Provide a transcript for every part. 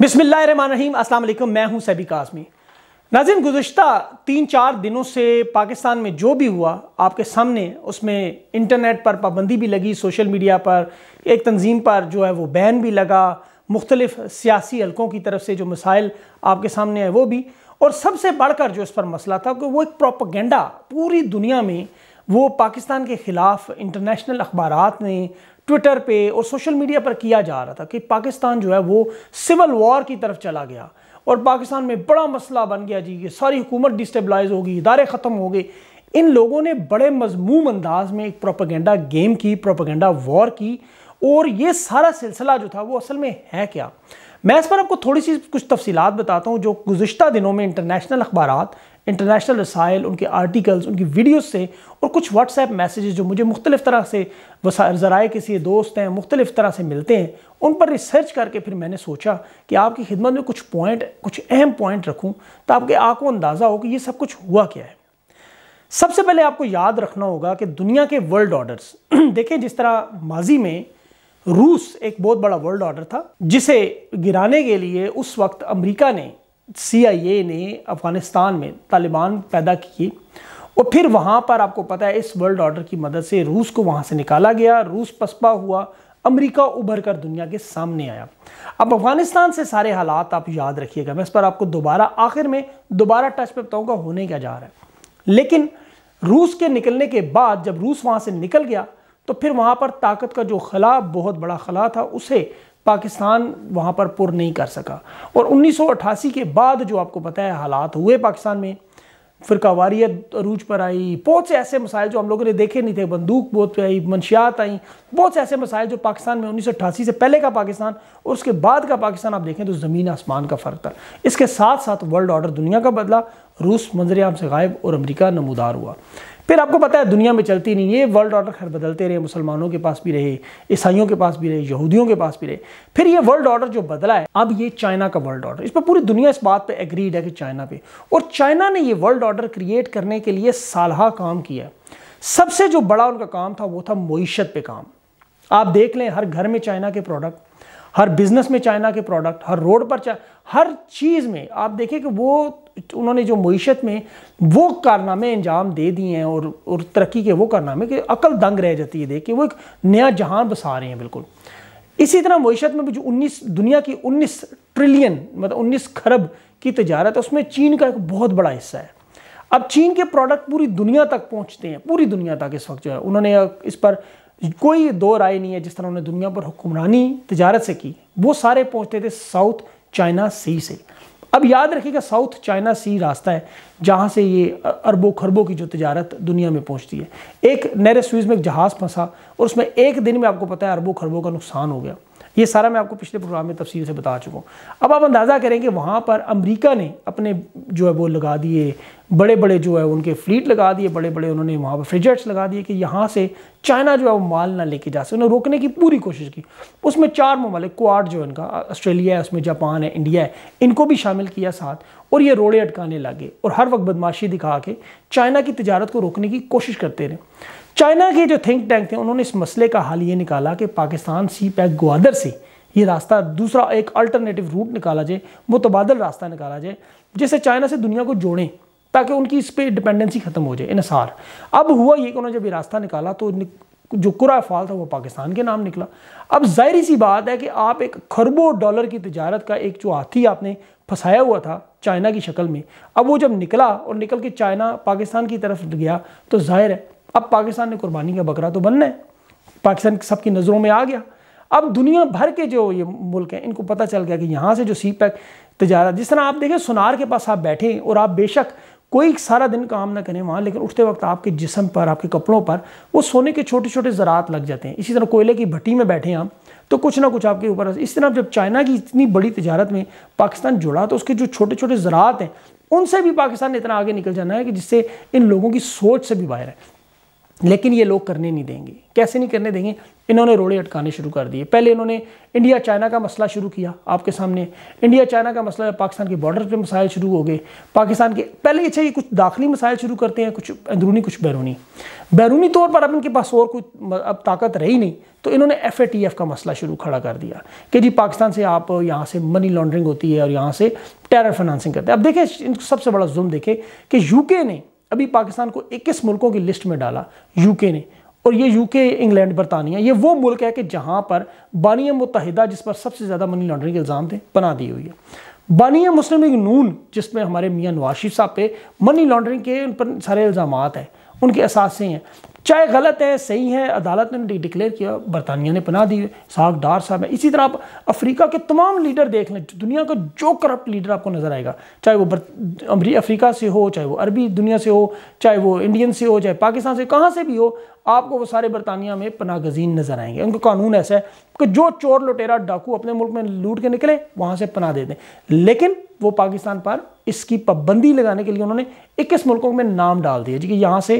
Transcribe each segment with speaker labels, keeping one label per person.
Speaker 1: बिसमीम असल मैं हूं सैबी काजमी नाजिन गुज्त तीन चार दिनों से पाकिस्तान में जो भी हुआ आपके सामने उसमें इंटरनेट पर पाबंदी भी लगी सोशल मीडिया पर एक तंजीम पर जो है वो बैन भी लगा मुख्तलिफ सियासी हलकों की तरफ से जो मसाइल आपके सामने आए वो भी और सबसे बढ़कर जो इस पर मसला था कि वो एक प्रोपागेंडा पूरी दुनिया में वो पाकिस्तान के ख़िलाफ़ इंटरनेशनल अखबार ने ट्विटर पे और सोशल मीडिया पर किया जा रहा था कि पाकिस्तान जो है वो सिविल वॉर की तरफ चला गया और पाकिस्तान में बड़ा मसला बन गया जी ये सारी हुकूमत डिस्टेबलाइज होगी इदारे ख़त्म हो गए इन लोगों ने बड़े मजमूम अंदाज में एक प्रोपागेंडा गेम की प्रोपागेंडा वॉर की और ये सारा सिलसिला जो था वो असल में है क्या मैं इस पर आपको थोड़ी सी कुछ तफसीत बताता हूँ जो गुज्त दिनों में इंटरनेशनल अखबार इंटरनेशनल रसायल उनके आर्टिकल्स उनकी वीडियोस से और कुछ व्हाट्सएप मैसेजेस जो मुझे मुख्तलिफ़ तरह से ज़राए किसी दोस्त हैं मुख्तलिफ़ तरह से मिलते हैं उन पर रिसर्च करके फिर मैंने सोचा कि आपकी खिदमत में कुछ पॉइंट कुछ अहम पॉइंट रखूँ तो आपके आँखों अंदाज़ा हो कि ये सब कुछ हुआ क्या है सबसे पहले आपको याद रखना होगा कि दुनिया के वर्ल्ड ऑर्डर्स देखें जिस तरह माजी में रूस एक बहुत बड़ा वर्ल्ड ऑर्डर था जिसे गिराने के लिए उस वक्त अमेरिका ने सीआईए ने अफ़गानिस्तान में तालिबान पैदा किए और फिर वहाँ पर आपको पता है इस वर्ल्ड ऑर्डर की मदद से रूस को वहाँ से निकाला गया रूस पसपा हुआ अमेरिका उभर कर दुनिया के सामने आया अब अफगानिस्तान से सारे हालात आप याद रखिएगा मैं इस पर आपको दोबारा आखिर में दोबारा टच पर बताऊँगा होने क्या जा रहा है लेकिन रूस के निकलने के बाद जब रूस वहाँ से निकल गया तो फिर वहाँ पर ताकत का जो खला बहुत बड़ा खला था उसे पाकिस्तान वहाँ पर पुर नहीं कर सका और 1988 के बाद जो आपको पता है हालात हुए पाकिस्तान में फिर कवारीत अरूज पर आई बहुत से ऐसे मसाइल जो हम लोगों ने देखे नहीं थे बंदूक बहुत पे आई मंशियात आई बहुत से ऐसे मसाइल जो पाकिस्तान में उन्नीस से पहले का पाकिस्तान और उसके बाद का पाकिस्तान आप देखें तो ज़मीन आसमान का फ़र्क था इसके साथ साथ वर्ल्ड ऑर्डर दुनिया का बदला रूस मंजर आम से गायब और अमरीका नमूदार हुआ फिर आपको पता है दुनिया में चलती नहीं ये वर्ल्ड ऑर्डर खैर बदलते रहे मुसलमानों के पास भी रहे ईसाइयों के पास भी रहे यहूदियों के पास भी रहे फिर ये वर्ल्ड ऑर्डर जो बदला है अब ये चाइना का वर्ल्ड ऑर्डर इस पर पूरी दुनिया इस बात पर एग्रीड है कि चाइना पे और चाइना ने ये वर्ल्ड ऑर्डर क्रिएट करने के लिए सालहा काम किया सबसे जो बड़ा उनका काम था वो था मीशत पे काम आप देख लें हर घर में चाइना के प्रोडक्ट हर बिजनेस में चाइना के प्रोडक्ट हर रोड पर हर चीज़ में आप देखिए कि वो उन्होंने जो मीशत में वो कारनामे अंजाम दे दिए हैं और और तरक्की के वो कारनामे कि अकल दंग रह जाती है देख के वो एक नया जहान बसा रहे हैं बिल्कुल इसी तरह मीशत में भी जो उन्नीस दुनिया की उन्नीस ट्रिलियन मतलब उन्नीस खरब की तजारत है उसमें चीन का एक बहुत बड़ा हिस्सा है अब चीन के प्रोडक्ट पूरी दुनिया तक पहुंचते हैं पूरी दुनिया तक इस वक्त जो है उन्होंने इस पर कोई दो राय नहीं है जिस तरह उन्होंने दुनिया पर हुक्मरानी तजारत से की वो सारे पहुँचते थे साउथ चाइना सी से अब याद रखिएगा साउथ चाइना सी रास्ता है जहाँ से ये अरबों खरबों की जो तजारत दुनिया में पहुँचती है एक नहर स्वीज में एक जहाज़ फंसा और उसमें एक दिन में आपको पता है अरबों खरबों का नुकसान हो गया ये सारा मैं आपको पिछले प्रोग्राम में तफसील से बता चुका हूँ अब आप अंदाज़ा करें कि वहाँ पर अमेरिका ने अपने जो है वो लगा दिए बड़े बड़े जो है उनके फ्लीट लगा दिए बड़े बड़े उन्होंने वहाँ पर फ्रिजेट्स लगा दिए कि यहाँ से चाइना जो है वो माल ना लेके जा सके उन्हें रोकने की पूरी कोशिश की उसमें चार ममालिक क्वाड जो इनका ऑस्ट्रेलिया है उसमें जापान है इंडिया है इनको भी शामिल किया साथ और ये रोड़े अटकाने लगे और हर वक्त बदमाशी दिखा के चाइना की तजारत को रोकने की कोशिश करते रहे चाइना के जो थिंक टैंक थे उन्होंने इस मसले का हाल ये निकाला कि पाकिस्तान सी पैक ग्वादर से ये रास्ता दूसरा एक अल्टरनेटिव रूट निकाला जाए मुतबादल रास्ता निकाला जाए जिससे चाइना से दुनिया को जोड़ें ताकि उनकी इस पर डिपेंडेंसी ख़त्म हो जाए इनसार अब हुआ ये कि उन्होंने जब ये रास्ता निकाला तो जो कुरा फाल था वो पाकिस्तान के नाम निकला अब जाहिर सी बात है कि आप एक खरबों डॉलर की तजारत का एक जो हाथी आपने फंसाया हुआ था चाइना की शक्ल में अब वो जब निकला और निकल के चाइना पाकिस्तान की तरफ गया तो जाहिर है अब पाकिस्तान ने कुर्बानी का बकरा तो बनना है पाकिस्तान सबकी नज़रों में आ गया अब दुनिया भर के जो ये मुल्क हैं इनको पता चल गया कि यहाँ से जो सी पैक तजारत जिस तरह आप देखें सुनार के पास आप बैठें और आप बेशक कोई सारा दिन काम ना करें वहाँ लेकिन उठते वक्त आपके जिसम पर आपके कपड़ों पर वो सोने के छोटे छोटे ज़रात लग जाते हैं इसी तरह कोयले की भट्टी में बैठे हैं आप तो कुछ ना कुछ आपके ऊपर इस तरह जब चाइना की इतनी बड़ी तजारत में पाकिस्तान जुड़ा तो उसके जो छोटे छोटे ज़रात हैं उनसे भी पाकिस्तान इतना आगे निकल जाना है कि जिससे इन लोगों की सोच से भी बाहर है लेकिन ये लोग करने नहीं देंगे कैसे नहीं करने देंगे इन्होंने रोड़े अटकाने शुरू कर दिए पहले इन्होंने इंडिया चाइना का मसला शुरू किया आपके सामने इंडिया चाइना का मसला पाकिस्तान के बॉर्डर पे मसाइल शुरू हो गए पाकिस्तान के पहले अच्छा ये कुछ दाखिली मसाइल शुरू करते हैं कुछ अंदरूनी कुछ बैरूनी बैरूनी तौर पर अब इनके पास और कोई अब ताकत रही नहीं तो इन्होंने एफ का मसला शुरू खड़ा कर दिया कि जी पाकिस्तान से आप यहाँ से मनी लॉन्ड्रिंग होती है और यहाँ से टेरर फाइनेंसिंग करते हैं अब देखें सबसे बड़ा जुम्म देखें कि यूके ने अभी पाकिस्तान को इक्कीस मुल्कों की लिस्ट में डाला यूके ने और ये यूके इंग्लैंड बरतानिया ये वो मुल्क है कि जहाँ पर बानिया मुतहदा जिस पर सबसे ज़्यादा मनी लॉन्ड्रिंग के इल्ज़ाम थे बना दी हुई है बानिया मुस्लिम लीग नून जिसमें हमारे मियाँ नवाशिफ साहब पे मनी लॉन्ड्रिंग के उन पर सारे इल्ज़ाम हैं उनके असासे हैं चाहे गलत है सही है अदालत ने डिक्लेयर किया बरतानिया ने पना दी साग डार साहब है इसी तरह आप अफ्रीका के तमाम लीडर देख लें दुनिया का जो करप्ट लीडर आपको नज़र आएगा चाहे वो अमरी अफ्रीका से हो चाहे वो अरबी दुनिया से हो चाहे वो इंडियन से हो चाहे पाकिस्तान से कहाँ से भी हो आपको वो सारे बरतानिया में पनागजीन नज़र आएंगे उनका कानून ऐसा है कि जो चोर लुटेरा डाकू अपने मुल्क में लूट के निकले वहाँ से पना दे दें लेकिन वो पाकिस्तान पर इसकी पाबंदी लगाने के लिए उन्होंने इक्कीस मुल्कों में नाम डाल दिया जी कि यहाँ से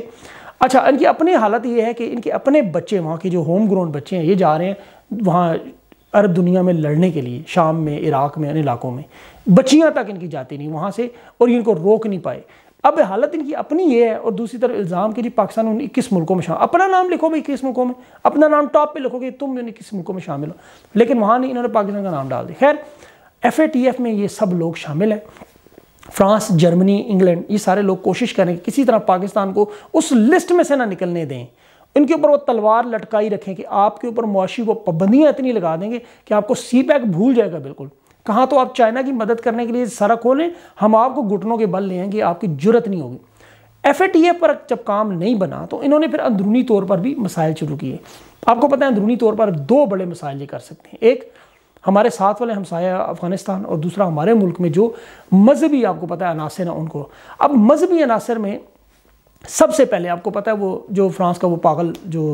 Speaker 1: अच्छा इनकी अपनी हालत ये है कि इनके अपने बच्चे वहाँ के जो होम ग्राउंड बच्चे हैं ये जा रहे हैं वहाँ अरब दुनिया में लड़ने के लिए शाम में इराक में अन्य इलाकों में बच्चियाँ तक इनकी जाती नहीं वहाँ से और इनको रोक नहीं पाए अब हालत इनकी अपनी ये है और दूसरी तरफ इल्ज़ाम के जी पाकिस्तान उन इक्कीस मुल्कों में शामिल अपना नाम लिखो भाई इक्कीस मुल्कों में अपना नाम टॉप पर लिखोगे तुम उन इक्कीस मुल्कों में शामिल हो लेकिन वहाँ नहीं इन्होंने पाकिस्तान का नाम डाल दिया खैर एफ में ये सब लोग शामिल हैं फ्रांस जर्मनी इंग्लैंड ये सारे लोग कोशिश करें किसी तरह पाकिस्तान को उस लिस्ट में से ना निकलने दें इनके ऊपर वो तलवार लटकाई रखें कि आपके ऊपर मुआशी वो पाबंदियाँ इतनी लगा देंगे कि आपको सी पैक भूल जाएगा बिल्कुल कहाँ तो आप चाइना की मदद करने के लिए सारा खोलें हम आपको घुटनों के बल लेंगे आपकी जरूरत नहीं होगी एफ पर जब काम नहीं बना तो इन्होंने फिर अंदरूनी तौर पर भी मसाइल शुरू किए आपको पता है अंदरूनी तौर पर दो बड़े मसाइल ये कर सकते हैं एक हमारे साथ वाले हमसाया अफ़गानिस्तान और दूसरा हमारे मुल्क में जो मजहबी आपको पता है अनासर हैं उनको अब मजहबी अनासर में सबसे पहले आपको पता है वो जो फ्रांस का वो पागल जो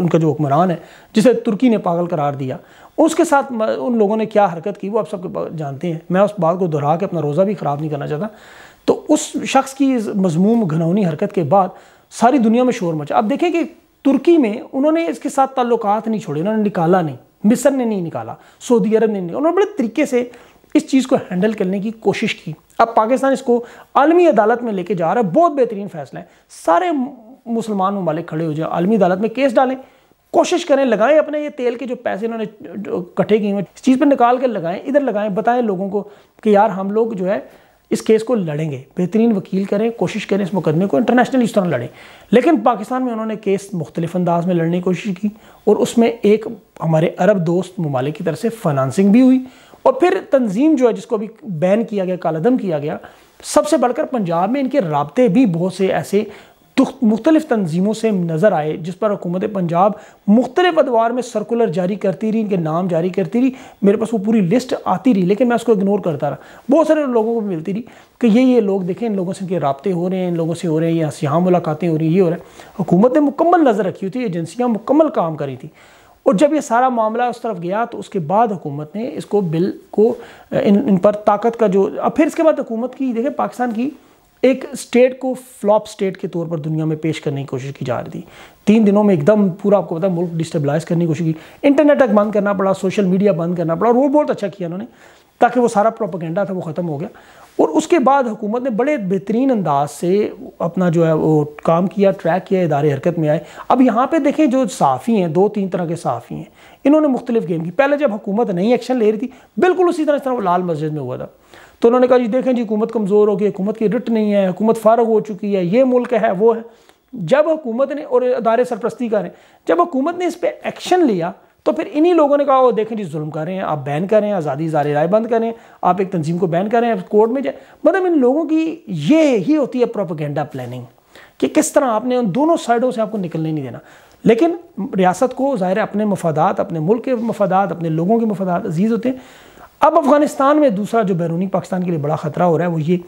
Speaker 1: उनका जो हुक्मरान है जिसे तुर्की ने पागल करार दिया उसके साथ उन लोगों ने क्या हरकत की वो आप सब जानते हैं मैं उस बात को दोहरा के अपना रोज़ा भी ख़राब नहीं करना चाहता तो उस शख्स की मजमूम घनौनी हरकत के बाद सारी दुनिया में शोर मचा अब देखें कि तुर्की में उन्होंने इसके साथ ताल्लुक नहीं छोड़े उन्होंने निकाला नहीं मिसर ने नहीं निकाला सऊदी अरब ने नहीं उन्होंने बड़े तरीके से इस चीज़ को हैंडल करने की कोशिश की अब पाकिस्तान इसको आलमी अदालत में लेके जा रहा है बहुत बेहतरीन फैसला है सारे मुसलमान ममालिक खड़े हो जाए आलमी अदालत में केस डालें कोशिश करें लगाएं अपने ये तेल के जो पैसे इन्होंने इकट्ठे किए हुए इस चीज़ पर निकाल कर लगाएं इधर लगाएं बताएं लोगों को कि यार हम लोग जो है इस केस को लड़ेंगे बेहतरीन वकील करें कोशिश करें इस मुकदमे को इंटरनेशनल इस तरह लड़ें लेकिन पाकिस्तान में उन्होंने केस मुख्तलिफ अंदाज में लड़ने की कोशिश की और उसमें एक हमारे अरब दोस्त ममालिक की तरफ से फाइनानसिंग भी हुई और फिर तंजीम जो है जिसको अभी बैन किया गया कालदम किया गया सबसे बढ़कर पंजाब में इनके रबते भी बहुत से ऐसे मुख्तलिफ तनजीमों से नज़र आए जिस पर हुकूमत पंजाब मुख्तलिफ अदवार में सर्कुलर जारी करती रही इनके नाम जारी करती रही मेरे पास वो पूरी लिस्ट आती रही लेकिन मैं उसको इग्नोर करता रहा बहुत सारे लोगों को मिलती रही कि ये ये लोग देखें इन लोगों से इनके रबते हो रहे हैं इन लोगों से हो रहे हैं यहाँ से यहाँ मुलाकातें हो रही हैं ये हो रहा है हुकूमत ने मुकम्मल नज़र रखी हुई थी एजेंसियाँ मुकम्मल काम करी थी और जब ये सारा मामला उस तरफ गया तो उसके बाद हुकूमत ने इसको बिल को इन इन पर ताकत का जो अब फिर इसके बाद हुकूमत की देखें पाकिस्तान की एक स्टेट को फ्लॉप स्टेट के तौर पर दुनिया में पेश करने की कोशिश की जा रही थी तीन दिनों में एकदम पूरा आपको पता मुल्क डिस्टेबलाइज करने की कोशिश की इंटरनेट तक बंद करना पड़ा सोशल मीडिया बंद करना पड़ा और वो बहुत अच्छा किया उन्होंने ताकि वो सारा प्रोपागेंडा था वो ख़त्म हो गया और उसके बाद हुकूमत ने बड़े बेहतरीन अंदाज से अपना जो है वो काम किया ट्रैक किया इदारे हरकत में आए अब यहाँ पे देखें जो साफ़ी हैं दो तीन तरह के साफ़ी हैं इन्होंने मुख्तलिफ गेम की पहले जब हुकूमत नई एक्शन ले रही थी बिल्कुल उसी तरह इस तरह वो लाल मस्जिद में हुआ था तो उन्होंने कहा जी देखें जी हुकूमत कमज़ोर हो गई हुकूमत की रिट नहीं है हुकूमत फारग हो चुकी है ये मुल्क है वो है जब हुकूमत ने और अदारे सरप्रस्ती करें जब हुकूमत ने इस पर एक्शन लिया तो फिर इन्हीं लोगों ने कहा वो देखें जी जुल्म कर रहे हैं आप बैन करें आज़ादी इजार राय बंद करें आप एक तंजीम को बैन करें आप कोर्ट में जाए मतलब इन लोगों की ये ही होती है प्रोपोगेंडा प्लानिंग कि किस तरह आपने उन दोनों साइडों से आपको निकलने नहीं देना लेकिन रियासत को ज़ाहिर अपने मफादात अपने मुल्क के मफादात अपने लोगों के मफादात अजीज़ होते हैं अब अफगानिस्तान में दूसरा जो बैरूनी पाकिस्तान के लिए बड़ा खतरा हो रहा है वो ये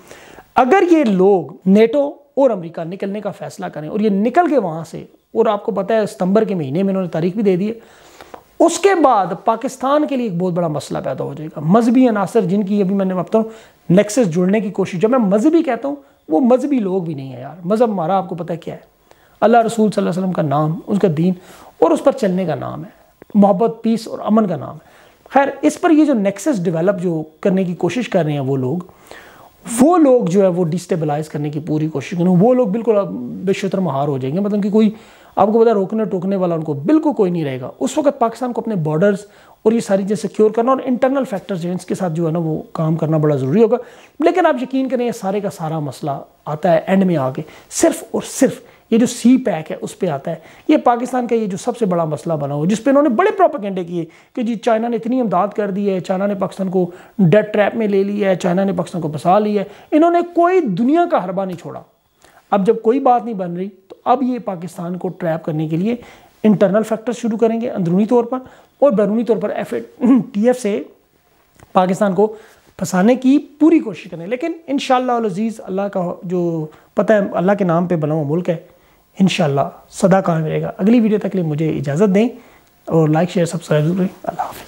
Speaker 1: अगर ये लोग नेटो और अमेरिका निकलने का फैसला करें और ये निकल के वहाँ से और आपको पता है सितंबर के महीने में इन्होंने तारीख भी दे दी है उसके बाद पाकिस्तान के लिए एक बहुत बड़ा मसला पैदा हो जाएगा मजहबी अनासर जिनकी अभी मैंने बताता हूँ नेक्सेस जुड़ने की कोशिश जब मैं मजहबी कहता हूँ वो मजहबी लोग भी नहीं है यार मज़हब हमारा आपको पता है क्या है अल्लाह रसूल सल्लल्लाहु अलैहि वसल्लम का नाम उसका दीन और उस पर चलने का नाम है मोहब्बत पीस और अमन का नाम है खैर इस पर ये जो नेक्सस डेवलप जो करने की कोशिश कर रहे हैं वो लोग वो लोग जो है वो डिस्टेबलाइज करने की पूरी कोशिश करें वो लोग बिल्कुल बेशतर महार हो जाएंगे मतलब कि कोई आपको पता रोकने टोकने वाला उनको बिल्कुल कोई नहीं रहेगा उस वक्त पाकिस्तान को अपने बॉर्डर्स और ये सारी चीज़ें सिक्योर करना और इंटरनल फैक्टर्स जो इसके साथ जो है ना वो काम करना बड़ा ज़रूरी होगा लेकिन आप यकीन करें सारे का सारा मसला आता है एंड में आके सिर्फ और सिर्फ ये जो सी पैक है उस पर आता है ये पाकिस्तान का ये जो सबसे बड़ा मसला बना हुआ जिस पर इन्होंने बड़े प्रोपागेंडे किए कि जी चाइना ने इतनी इमदाद कर दी है चाइना ने पाकिस्तान को डेड ट्रैप में ले लिया है चाइना ने पाकिस्तान को फंसा लिया है इन्होंने कोई दुनिया का हरबा नहीं छोड़ा अब जब कोई बात नहीं बन रही तो अब ये पाकिस्तान को ट्रैप करने के लिए इंटरनल फैक्टर शुरू करेंगे अंदरूनी तौर पर और बैरूनी तौर पर एफ टी एफ से पाकिस्तान को फंसाने की पूरी कोशिश करें लेकिन इन अजीज़ अल्लाह का जो पता है अल्लाह के नाम पे बना हुआ मुल्क है इन सदा काम मिलेगा अगली वीडियो तक लिए मुझे इजाज़त दें और लाइक शेयर सब्सक्राइब जरूर अल्लाह हाफि